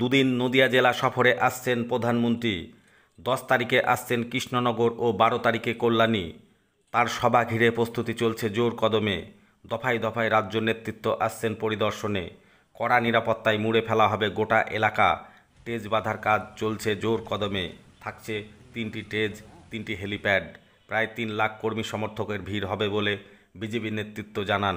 দুদিন নদিয়া জেলা সফরে আসছেন প্রধানমন্ত্রী দশ তারিখে আসছেন কৃষ্ণনগর ও বারো তারিখে কল্যাণী তার সভা ঘিরে প্রস্তুতি চলছে জোর কদমে দফায় দফায় রাজ্য নেতৃত্ব আসছেন পরিদর্শনে কড়া নিরাপত্তায় মুড়ে ফেলা হবে গোটা এলাকা তেজ বাঁধার কাজ চলছে জোর কদমে থাকছে তিনটি টেজ তিনটি হেলিপ্যাড প্রায় তিন লাখ কর্মী সমর্থকের ভিড় হবে বলে বিজেপি নেতৃত্ব জানান